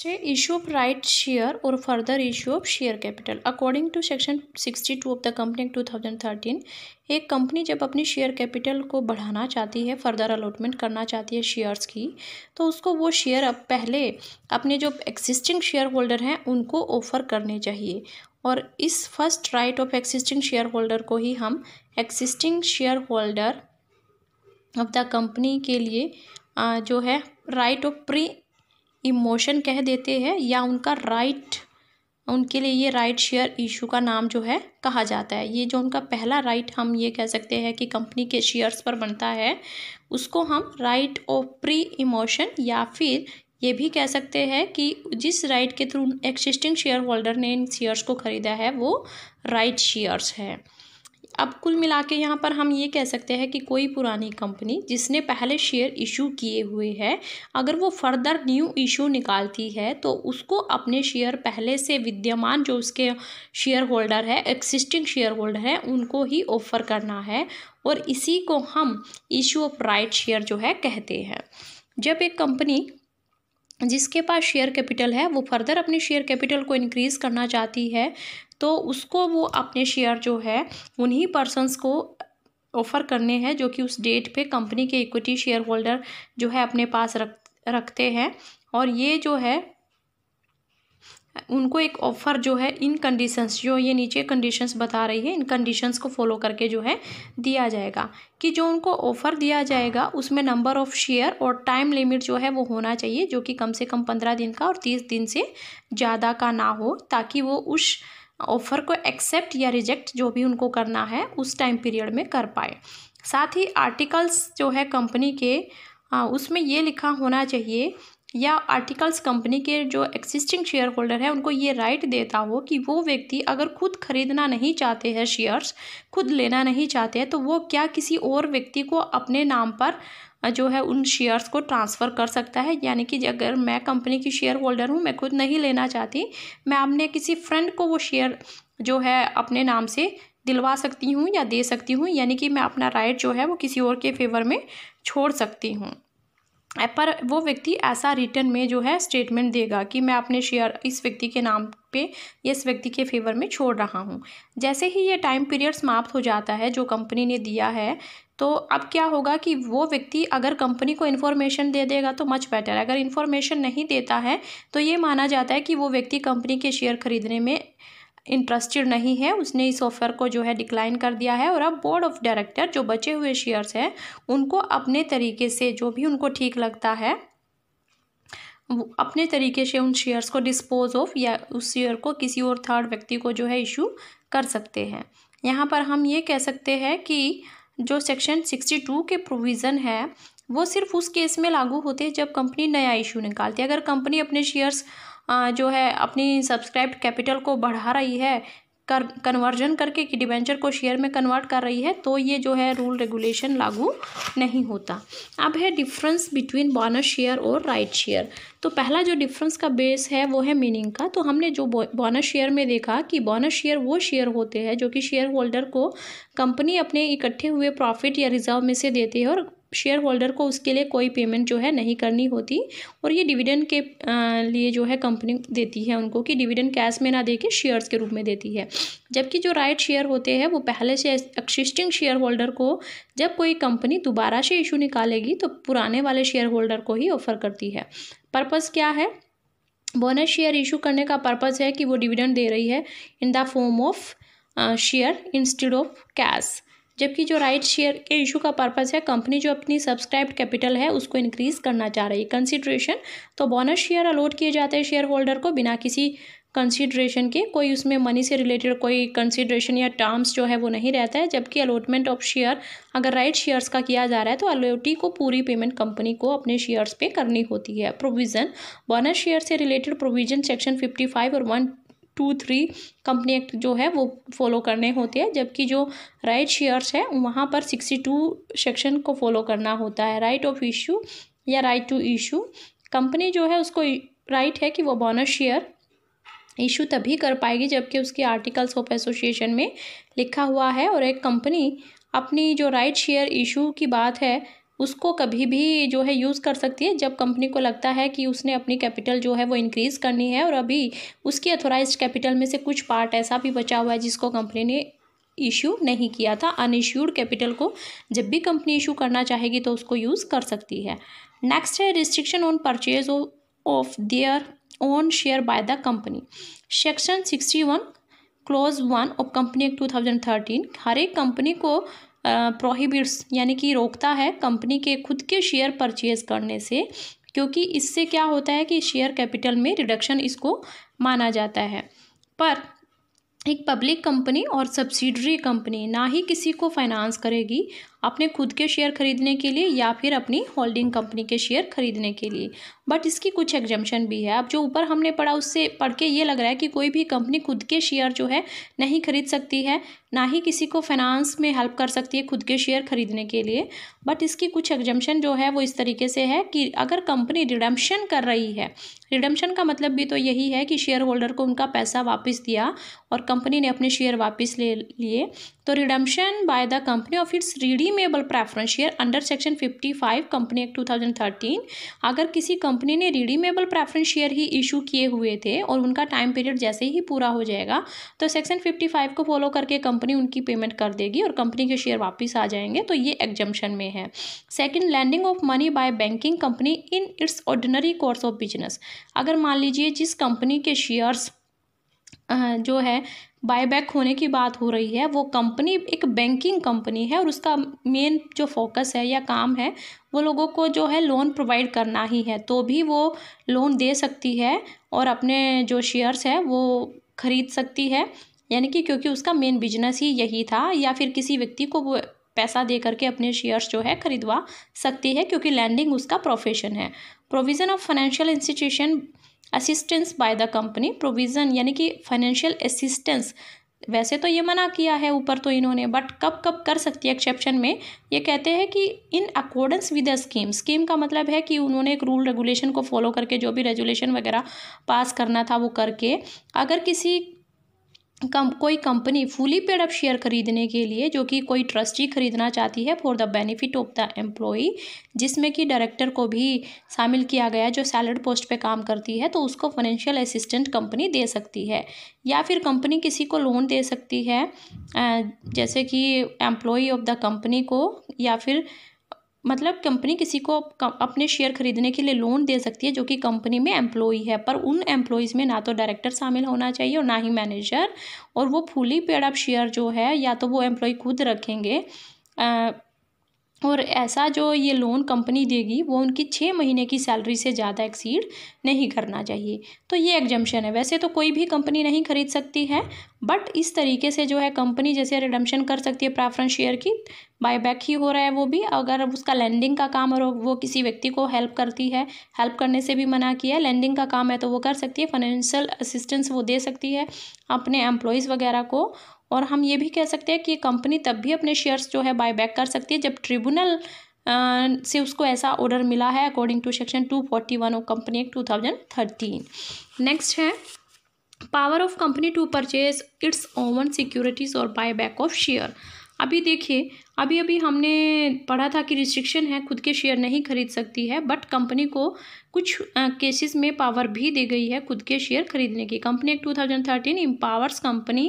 से right share और further issue of share capital according to section sixty two of the company two thousand thirteen एक company जब अपनी share capital को बढ़ाना चाहती है फर्दर अलॉटमेंट करना चाहती है शेयर्स की तो उसको वो शेयर अब पहले अपने जो एक्जिस्टिंग शेयर होल्डर हैं उनको ऑफर करने चाहिए और इस first right of existing share holder को ही हम existing share holder of the company के लिए जो है राइट ऑफ प्री इमोशन कह देते हैं या उनका राइट उनके लिए ये राइट शेयर इशू का नाम जो है कहा जाता है ये जो उनका पहला राइट हम ये कह सकते हैं कि कंपनी के शेयर्स पर बनता है उसको हम राइट ऑफ प्री इमोशन या फिर ये भी कह सकते हैं कि जिस राइट के थ्रू एक्सिस्टिंग शेयर होल्डर ने इन शेयर्स को ख़रीदा है वो राइट शेयर्स है अब कुल मिला के यहाँ पर हम ये कह सकते हैं कि कोई पुरानी कंपनी जिसने पहले शेयर इशू किए हुए हैं अगर वो फर्दर न्यू इशू निकालती है तो उसको अपने शेयर पहले से विद्यमान जो उसके शेयर होल्डर है एक्सिस्टिंग शेयर होल्डर है उनको ही ऑफर करना है और इसी को हम इशू ऑफ राइट शेयर जो है कहते हैं जब एक कंपनी जिसके पास शेयर कैपिटल है वो फर्दर अपने शेयर कैपिटल को इनक्रीज़ करना चाहती है तो उसको वो अपने शेयर जो है उन्हीं पर्सनस को ऑफ़र करने हैं जो कि उस डेट पे कंपनी के इक्विटी शेयर होल्डर जो है अपने पास रख रखते हैं और ये जो है उनको एक ऑफ़र जो है इन कंडीशंस जो ये नीचे कंडीशंस बता रही है इन कंडीशंस को फॉलो करके जो है दिया जाएगा कि जो उनको ऑफ़र दिया जाएगा उसमें नंबर ऑफ़ शेयर और टाइम लिमिट जो है वो होना चाहिए जो कि कम से कम पंद्रह दिन का और तीस दिन से ज़्यादा का ना हो ताकि वो उस ऑफ़र को एक्सेप्ट या रिजेक्ट जो भी उनको करना है उस टाइम पीरियड में कर पाए साथ ही आर्टिकल्स जो है कंपनी के आ, हाँ, उसमें ये लिखा होना चाहिए या आर्टिकल्स कंपनी के जो एक्सिस्टिंग शेयर होल्डर हैं उनको ये राइट देता हो कि वो व्यक्ति अगर खुद खरीदना नहीं चाहते हैं शेयर्स खुद लेना नहीं चाहते हैं तो वो क्या किसी और व्यक्ति को अपने नाम पर जो है उन शेयर्स को ट्रांसफ़र कर सकता है यानी कि अगर मैं कंपनी की शेयर होल्डर हूँ मैं खुद नहीं लेना चाहती मैं अपने किसी फ्रेंड को वो शेयर जो है अपने नाम से दिलवा सकती हूँ या दे सकती हूँ यानी कि मैं अपना राइट जो है वो किसी और के फेवर में छोड़ सकती हूँ पर वो व्यक्ति ऐसा रिटर्न में जो है स्टेटमेंट देगा कि मैं अपने शेयर इस व्यक्ति के नाम पे इस व्यक्ति के फेवर में छोड़ रहा हूँ जैसे ही ये टाइम पीरियड समाप्त हो जाता है जो कंपनी ने दिया है तो अब क्या होगा कि वो व्यक्ति अगर कंपनी को इन्फॉर्मेशन दे देगा तो मच बेटर है अगर इन्फॉर्मेशन नहीं देता है तो ये माना जाता है कि वो व्यक्ति कंपनी के शेयर खरीदने में इंटरेस्टेड नहीं है उसने इस ऑफ़र को जो है डिक्लाइन कर दिया है और अब बोर्ड ऑफ डायरेक्टर जो बचे हुए शेयर्स हैं उनको अपने तरीके से जो भी उनको ठीक लगता है अपने तरीके से उन शेयर्स को डिस्पोज ऑफ या उस शेयर को किसी और थर्ड व्यक्ति को जो है इशू कर सकते हैं यहाँ पर हम ये कह सकते हैं कि जो सेक्शन सिक्सटी टू के प्रोविज़न है वो सिर्फ उस केस में लागू होते हैं जब कंपनी नया इशू निकालती है अगर कंपनी अपने शेयर्स जो है अपनी सब्सक्राइब कैपिटल को बढ़ा रही है कर कन्वर्जन करके कि डिबेंचर को शेयर में कन्वर्ट कर रही है तो ये जो है रूल रेगुलेशन लागू नहीं होता अब है डिफरेंस बिटवीन बोनस शेयर और राइट शेयर तो पहला जो डिफरेंस का बेस है वो है मीनिंग का तो हमने जो बोनस शेयर में देखा कि बोनस शेयर वो शेयर होते हैं जो कि शेयर होल्डर को कंपनी अपने इकट्ठे हुए प्रॉफिट या रिजर्व में से देती है और शेयर होल्डर को उसके लिए कोई पेमेंट जो है नहीं करनी होती और ये डिविडेंड के लिए जो है कंपनी देती है उनको कि डिविडेंड कैश में ना दे के शेयर्स के रूप में देती है जबकि जो राइट शेयर होते हैं वो पहले से एक्सिस्टिंग शेयर होल्डर को जब कोई कंपनी दोबारा से इशू निकालेगी तो पुराने वाले शेयर होल्डर को ही ऑफर करती है पर्पज़ क्या है बोनस शेयर इशू करने का पर्पज़ है कि वो डिविडेंड दे रही है in the form of share instead of cash जबकि जो राइट शेयर के इशू का पर्पज़ है कंपनी जो अपनी सब्सक्राइब्ड कैपिटल है उसको इंक्रीज़ करना चाह रही है कंसिड्रेशन तो बोनस शेयर अलॉट किए जाते हैं शेयर होल्डर को बिना किसी कंसिड्रेशन के कोई उसमें मनी से रिलेटेड कोई कंसिड्रेशन या टर्म्स जो है वो नहीं रहता है जबकि अलॉटमेंट ऑफ शेयर अगर राइट शेयर्स का किया जा रहा है तो अलोटी को पूरी पेमेंट कंपनी को अपने शेयर्स पे करनी होती है प्रोविज़न बोनस शेयर से related provision section fifty five और one two three company act जो है वो फॉलो करने होते हैं जबकि जो राइट शेयर्स है वहाँ पर सिक्सटी टू सेक्शन को फॉलो करना होता है राइट ऑफ इशू या राइट टू इशू कंपनी जो है उसको राइट है कि वो बोनस शेयर इशू तभी कर पाएगी जबकि उसके आर्टिकल्स ऑफ एसोसिएशन में लिखा हुआ है और एक कंपनी अपनी जो राइट शेयर इशू की बात है उसको कभी भी जो है यूज़ कर सकती है जब कंपनी को लगता है कि उसने अपनी कैपिटल जो है वो इंक्रीज़ करनी है और अभी उसकी अथोराइज कैपिटल में से कुछ पार्ट ऐसा भी बचा हुआ है जिसको कंपनी ने इशू नहीं किया था अनइश्यूड कैपिटल को जब भी कंपनी इशू करना चाहेगी तो उसको यूज़ कर सकती है नेक्स्ट है restriction on purchase of their own share by the company section sixty one clause one of company act two thousand thirteen हर एक कंपनी को प्रोहिबिट्स यानी कि रोकता है कंपनी के खुद के शेयर परचेज करने से क्योंकि इससे क्या होता है कि शेयर कैपिटल में रिडक्शन इसको माना जाता है पर एक पब्लिक कंपनी और सब्सिडरी कंपनी ना ही किसी को फाइनेंस करेगी अपने खुद के शेयर खरीदने के लिए या फिर अपनी होल्डिंग कंपनी के शेयर खरीदने के लिए बट इसकी कुछ एग्जम्पन भी है अब जो ऊपर हमने पढ़ा उससे पढ़ के ये लग रहा है कि कोई भी कंपनी खुद के शेयर जो है नहीं खरीद सकती है ना ही किसी को फाइनेंस में हेल्प कर सकती है खुद के शेयर खरीदने के लिए बट इसकी कुछ एग्जम्पन जो है वो इस तरीके से है कि अगर कंपनी रिडम्पशन कर रही है रिडम्पशन का मतलब भी तो यही है कि शेयर होल्डर को उनका पैसा वापस दिया और कंपनी ने अपने शेयर वापस ले लिए तो redemption by the company of its reading redeemable preference share under section 55 company act 2013 अगर किसी कंपनी ने रिडीमेबल प्रेफरेंस शेयर ही इशू किए हुए थे और उनका टाइम पीरियड जैसे ही पूरा हो जाएगा तो सेक्शन 55 को फॉलो करके कंपनी उनकी पेमेंट कर देगी और कंपनी के शेयर वापस आ जाएंगे तो ये एग्जम्पन में है second landing of money by banking company in its ordinary course of business अगर मान लीजिए जिस कंपनी के शेयर्स जो है बायबैक होने की बात हो रही है वो कंपनी एक बैंकिंग कंपनी है और उसका मेन जो फोकस है या काम है वो लोगों को जो है लोन प्रोवाइड करना ही है तो भी वो लोन दे सकती है और अपने जो शेयर्स है वो खरीद सकती है यानी कि क्योंकि उसका मेन बिजनेस ही यही था या फिर किसी व्यक्ति को वो पैसा दे करके अपने शेयर्स जो है खरीदवा सकती है क्योंकि लैंडिंग उसका प्रोफेशन है provision of financial institution assistance by the company provision यानी कि फाइनेंशियल असिस्टेंस वैसे तो ये मना किया है ऊपर तो इन्होंने बट कब कब कर सकती है एक्सेप्शन में ये कहते हैं कि in accordance with the scheme scheme का मतलब है कि उन्होंने एक रूल रेगुलेशन को फॉलो करके जो भी रेगुलेशन वगैरह पास करना था वो करके अगर किसी कम कोई company fully paid up share खरीदने के लिए जो कि कोई ट्रस्टी खरीदना चाहती है for the benefit of the employee जिसमें कि डायरेक्टर को भी शामिल किया गया जो सैलरी पोस्ट पे काम करती है तो उसको फाइनेंशियल असिस्टेंट कंपनी दे सकती है या फिर कंपनी किसी को लोन दे सकती है जैसे कि एम्प्लॉई ऑफ द कंपनी को या फिर मतलब कंपनी किसी को अपने शेयर खरीदने के लिए लोन दे सकती है जो कि कंपनी में एम्प्लॉई है पर उन एम्प्लॉयज़ में ना तो डायरेक्टर शामिल होना चाहिए और ना ही मैनेजर और वो फुली पेड अप शेयर जो है या तो वो एम्प्लॉय खुद रखेंगे आ, और ऐसा जो ये लोन कंपनी देगी वो उनकी छः महीने की सैलरी से ज़्यादा एक्सीड नहीं करना चाहिए तो ये एग्जम्पन है वैसे तो कोई भी कंपनी नहीं खरीद सकती है बट इस तरीके से जो है कंपनी जैसे रिडम्शन कर सकती है प्राफ्रेंस शेयर की बायबैक ही हो रहा है वो भी अगर उसका लैंडिंग का काम और वो किसी व्यक्ति को हेल्प करती है हेल्प करने से भी मना किया है लैंडिंग का काम है तो वो कर सकती है फाइनेंशियल असिस्टेंस वो दे सकती है अपने एम्प्लॉयज़ वगैरह को और हम ये भी कह सकते हैं कि कंपनी तब भी अपने शेयर्स जो है बायबैक कर सकती है जब ट्रिब्यूनल से उसको ऐसा ऑर्डर मिला है according to section two forty one of company act two thousand thirteen next है power of company to purchase its own securities और बाय बैक ऑफ शेयर अभी देखिए अभी अभी हमने पढ़ा था कि रिस्ट्रिक्शन है खुद के शेयर नहीं खरीद सकती है बट कंपनी को कुछ केसेस में पावर भी दी गई है खुद के शेयर खरीदने की company act two thousand thirteen empowers company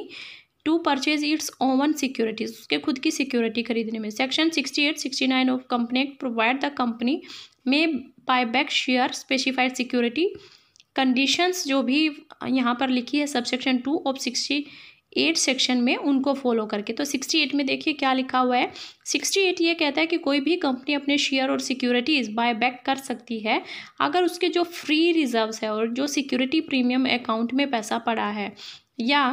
to purchase its own securities उसके खुद की सिक्योरिटी खरीदने में section sixty eight sixty nine of company act provide the company may buy back share specified security conditions जो भी यहाँ पर लिखी है sub section two of sixty eight section में उनको फॉलो करके तो सिक्सटी एट में देखिए क्या लिखा हुआ है सिक्सटी एट ये कहता है कि कोई भी कंपनी अपने शेयर और सिक्योरिटीज़ बाय बैक कर सकती है अगर उसके जो फ्री रिजर्व्स है और जो सिक्योरिटी प्रीमियम अकाउंट में पैसा पड़ा है या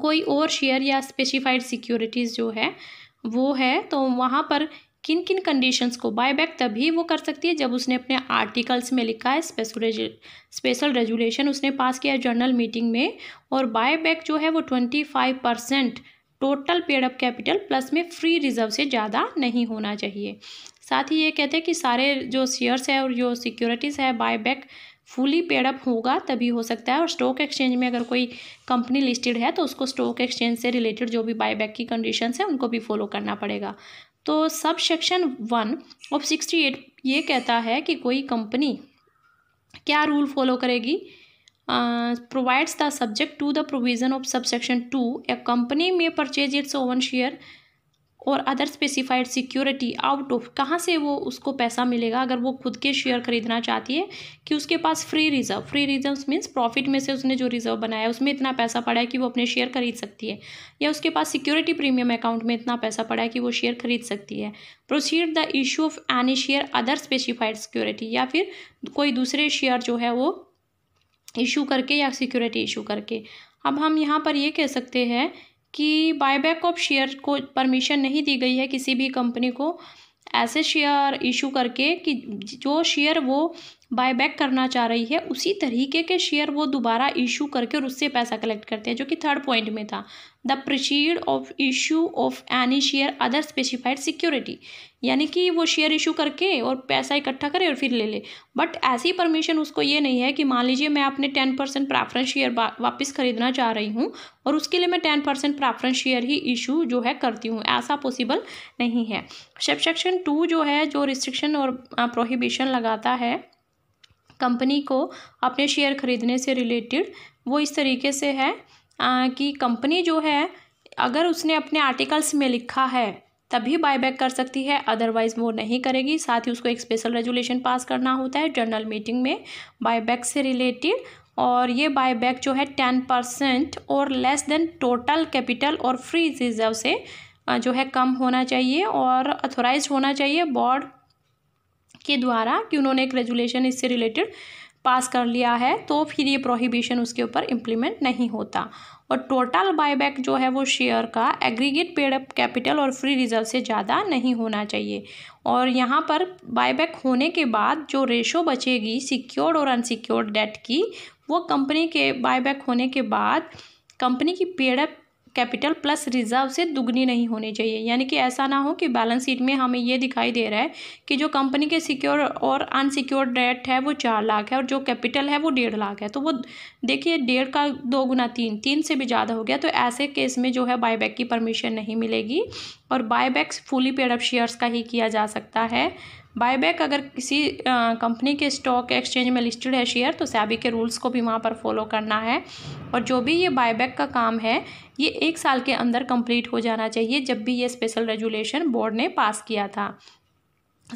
कोई और शेयर या स्पेसिफाइड सिक्योरिटीज़ जो है वो है तो वहाँ पर किन किन कंडीशंस को बायबैक तभी वो कर सकती है जब उसने अपने आर्टिकल्स में लिखा है स्पेशल स्पेशल रेजुलेशन उसने पास किया जर्नल मीटिंग में और बायबैक जो है वो twenty five percent total paid up capital plus में फ्री रिजर्व से ज़्यादा नहीं होना चाहिए साथ ही ये कहते हैं कि सारे जो शेयर्स है और जो सिक्योरिटीज़ है बायबैक फुली पेड अप होगा तभी हो सकता है और स्टॉक एक्सचेंज में अगर कोई कंपनी लिस्टेड है तो उसको स्टॉक एक्सचेंज से रिलेटेड जो भी बायबैक की कंडीशंस है उनको भी फॉलो करना पड़ेगा तो sub section one of sixty eight ये कहता है कि कोई कंपनी क्या रूल फॉलो करेगी provides the subject to the provision of sub section two a company may purchase its own share और other specified security out of कहाँ से वो उसको पैसा मिलेगा अगर वो खुद के शेयर खरीदना चाहती है कि उसके पास free reserve free reserve means profit में से उसने जो रिजर्व बनाया है उसमें इतना पैसा पड़ा है कि वो अपने शेयर खरीद सकती है या उसके पास सिक्योरिटी प्रीमियम अकाउंट में इतना पैसा पड़ा है कि वो शेयर खरीद सकती है proceed the issue of any share other specified security या फिर कोई दूसरे शेयर जो है वो इशू करके या सिक्योरिटी इशू करके अब हम यहाँ पर ये कह सकते हैं कि बायबैक ऑफ शेयर को परमिशन नहीं दी गई है किसी भी कंपनी को ऐसे शेयर इशू करके कि जो शेयर वो बायबैक करना चाह रही है उसी तरीके के शेयर वो दोबारा इशू करके और उससे पैसा कलेक्ट करते हैं जो कि थर्ड पॉइंट में था the proceed of issue of any share other specified security यानी कि वो शेयर इशू करके और पैसा इकट्ठा करे और फिर ले ले बट ऐसी परमिशन उसको ये नहीं है कि मान लीजिए मैं अपने टेन परसेंट प्रेफरेंस शेयर वापस खरीदना चाह रही हूँ और उसके लिए मैं टेन परसेंट प्रेफरेंस शेयर ही इशू जो है करती हूँ ऐसा पॉसिबल नहीं है सबसेक्शन टू जो है जो रिस्ट्रिक्शन और प्रोहिबिशन लगाता है कंपनी को अपने शेयर खरीदने से रिलेटेड वो इस तरीके से है कि कंपनी जो है अगर उसने अपने आर्टिकल्स में लिखा है तभी बायबैक कर सकती है अदरवाइज़ वो नहीं करेगी साथ ही उसको एक स्पेशल रेजुलेशन पास करना होता है जनरल मीटिंग में बायबैक से रिलेटेड और ये बायबैक जो है टेन परसेंट और लेस देन टोटल कैपिटल और फ्री रिजर्व से जो है कम होना चाहिए और अथोराइज होना चाहिए बोर्ड के द्वारा कि उन्होंने एक रेजुलेशन इससे रिलेटेड पास कर लिया है तो फिर ये प्रोहिबिशन उसके ऊपर इम्प्लीमेंट नहीं होता और टोटल बायबैक जो है वो शेयर का एग्रीगेट पेड अप कैपिटल और फ्री रिजर्व से ज़्यादा नहीं होना चाहिए और यहाँ पर बायबैक होने के बाद जो रेशो बचेगी सिक्योर्ड और अनसिक्योर्ड डेट की वो कंपनी के बायबैक होने के बाद कंपनी की paid up capital plus reserve से दुगनी नहीं होनी चाहिए यानी कि ऐसा ना हो कि बैलेंस शीट में हमें ये दिखाई दे रहा है कि जो कंपनी के सिक्योर और अनसिक्योर डेट है वो चार लाख है और जो कैपिटल है वो डेढ़ लाख है तो वो देखिए डेढ़ का दो गुना तीन तीन से भी ज़्यादा हो गया तो ऐसे केस में जो है बायबैक की परमिशन नहीं मिलेगी और buybacks fully paid up shares का ही किया जा सकता है बायबैक अगर किसी कंपनी के स्टॉक एक्सचेंज में लिस्टेड है शेयर तो सैबी के रूल्स को भी वहाँ पर फॉलो करना है और जो भी ये बायबैक का काम है ये एक साल के अंदर कंप्लीट हो जाना चाहिए जब भी ये स्पेशल रेजुलेशन बोर्ड ने पास किया था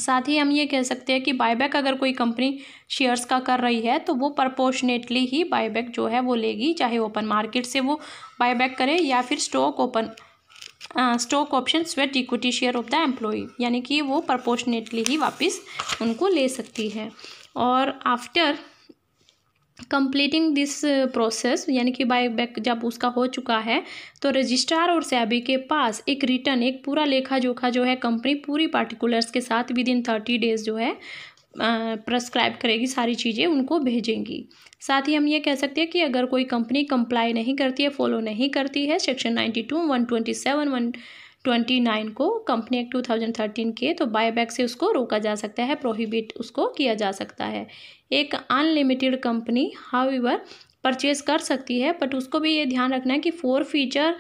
साथ ही हम ये कह सकते हैं कि बायबैक अगर कोई कंपनी शेयर्स का कर रही है तो वो प्रपोर्शनेटली ही बायबैक जो है वो लेगी चाहे ओपन मार्केट से वो बायबैक करे या फिर stock open stock option sweat equity share of the employ यानी कि वो प्रपोर्शनेटली ही वापस उनको ले सकती है और आफ्टर कंप्लीटिंग दिस प्रोसेस यानी कि बाय बैक जब उसका हो चुका है तो रजिस्ट्रार और सैबी के पास एक रिटर्न एक पूरा लेखा जोखा जो है कंपनी पूरी पार्टिकुलर्स के साथ विद इन थर्टी डेज जो है प्रस्क्राइब करेगी सारी चीज़ें उनको भेजेंगी साथ ही हम ये कह सकते हैं कि अगर कोई कंपनी कंप्लाई नहीं करती है फॉलो नहीं करती है section ninety two one twenty seven one twenty nine को company act two thousand thirteen के तो बायबैक से उसको रोका जा सकता है प्रोहिबिट उसको किया जा सकता है एक अनलिमिटेड कंपनी हाउ परचेज कर सकती है बट उसको भी ये ध्यान रखना है कि फोर फीचर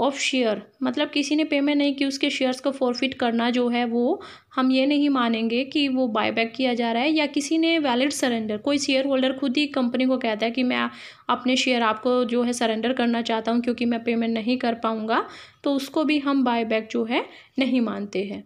ऑफ शेयर मतलब किसी ने पेमेंट नहीं की उसके शेयर्स को फॉरफिट करना जो है वो हम ये नहीं मानेंगे कि वो बायबैक किया जा रहा है या किसी ने वैलिड सरेंडर कोई शेयर होल्डर खुद ही कंपनी को कहता है कि मैं अपने शेयर आपको जो है सरेंडर करना चाहता हूँ क्योंकि मैं पेमेंट नहीं कर पाऊँगा तो उसको भी हम बायबैक जो है नहीं मानते हैं